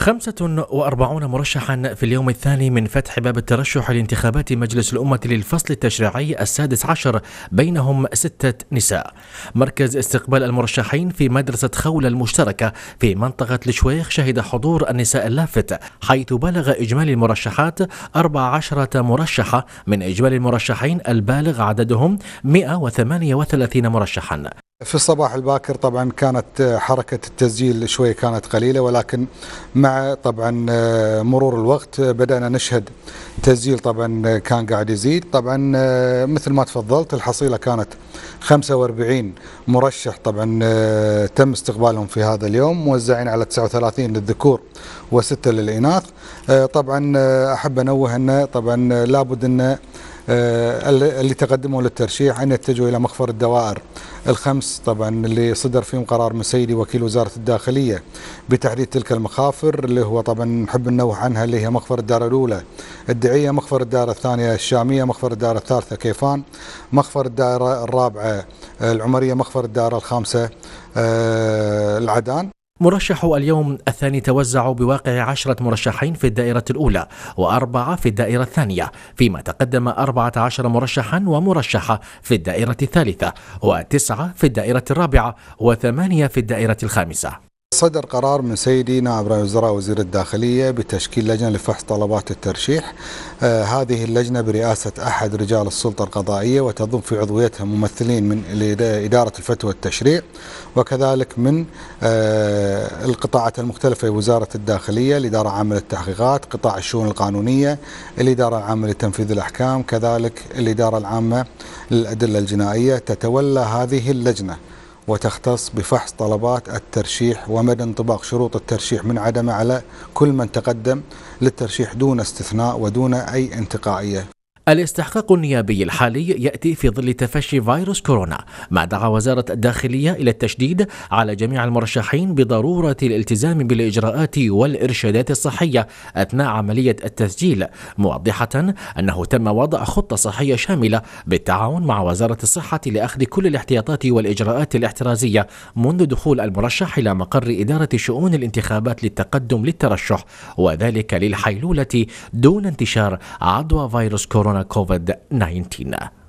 45 مرشحا في اليوم الثاني من فتح باب الترشح لانتخابات مجلس الأمة للفصل التشريعي السادس عشر بينهم ستة نساء مركز استقبال المرشحين في مدرسة خولة المشتركة في منطقة الشويخ شهد حضور النساء اللافت حيث بلغ إجمالي المرشحات 14 مرشحة من إجمالي المرشحين البالغ عددهم 138 مرشحا في الصباح الباكر طبعا كانت آه، حركة التسجيل شوية كانت قليلة ولكن مع طبعا آه، مرور الوقت آه، بدأنا نشهد تسجيل طبعا كان قاعد يزيد طبعا مثل ما تفضلت الحصيلة كانت 45 مرشح طبعا تم استقبالهم في هذا اليوم موزعين على 39 للذكور وستة للإناث طبعا أحب أنوه أنه طبعا لابد أنه آه، اللي تقدموا للترشيح أن يتجهوا إلى مخفر الدوائر الخمس طبعا اللي صدر فيهم قرار من سيدي وكيل وزارة الداخلية بتحديد تلك المخافر اللي هو طبعا نحب ننوه عنها اللي هي مخفر الدار الأولى الدعية مخفر الدار الثانية الشامية مخفر الدار الثالثة كيفان مخفر الدار الرابعة العمرية مخفر الدار الخامسة آه، العدان مرشح اليوم الثاني توزع بواقع عشرة مرشحين في الدائرة الأولى وأربعة في الدائرة الثانية فيما تقدم أربعة عشر مرشحا ومرشحة في الدائرة الثالثة وتسعة في الدائرة الرابعة وثمانية في الدائرة الخامسة صدر قرار من سيدي نائب رئيس الوزراء وزير الداخلية بتشكيل لجنة لفحص طلبات الترشيح آه، هذه اللجنة برئاسة أحد رجال السلطة القضائية وتضم في عضويتها ممثلين من إدارة الفتوى والتشريع وكذلك من آه، القطاعات المختلفة وزارة الداخلية الإدارة العامة للتحقيقات قطاع الشؤون القانونية الإدارة العامة لتنفيذ الأحكام كذلك الإدارة العامة للأدلة الجنائية تتولى هذه اللجنة وتختص بفحص طلبات الترشيح ومدى انطباق شروط الترشيح من عدمه على كل من تقدم للترشيح دون استثناء ودون أي انتقائية الاستحقاق النيابي الحالي يأتي في ظل تفشي فيروس كورونا ما دعا وزارة الداخلية إلى التشديد على جميع المرشحين بضرورة الالتزام بالإجراءات والإرشادات الصحية أثناء عملية التسجيل موضحة أنه تم وضع خطة صحية شاملة بالتعاون مع وزارة الصحة لأخذ كل الاحتياطات والإجراءات الاحترازية منذ دخول المرشح إلى مقر إدارة شؤون الانتخابات للتقدم للترشح وذلك للحيلولة دون انتشار عدوى فيروس كورونا corona COVID 19